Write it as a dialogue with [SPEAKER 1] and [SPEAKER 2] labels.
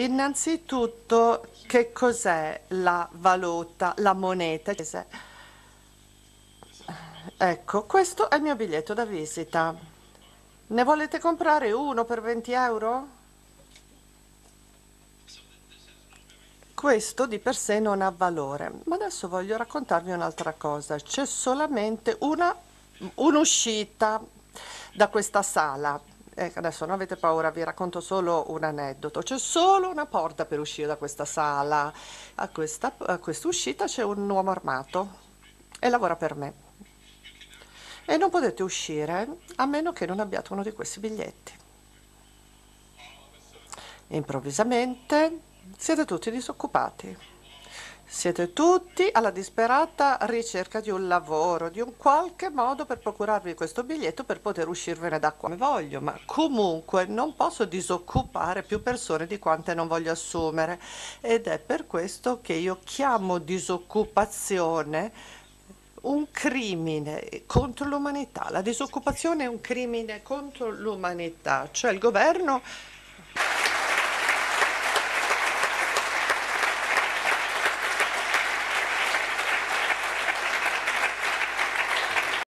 [SPEAKER 1] Innanzitutto, che cos'è la valuta, la moneta? Ecco, questo è il mio biglietto da visita. Ne volete comprare uno per 20 euro? Questo di per sé non ha valore, ma adesso voglio raccontarvi un'altra cosa. C'è solamente un'uscita da questa sala Ecco, adesso non avete paura, vi racconto solo un aneddoto. C'è solo una porta per uscire da questa sala. A questa, a questa c'è un uomo armato e lavora per me. E non potete uscire a meno che non abbiate uno di questi biglietti. Improvvisamente siete tutti disoccupati. Siete tutti alla disperata ricerca di un lavoro, di un qualche modo per procurarvi questo biglietto per poter uscirvene da qua come voglio, ma comunque non posso disoccupare più persone di quante non voglio assumere ed è per questo che io chiamo disoccupazione un crimine contro l'umanità. La disoccupazione è un crimine contro l'umanità, cioè il governo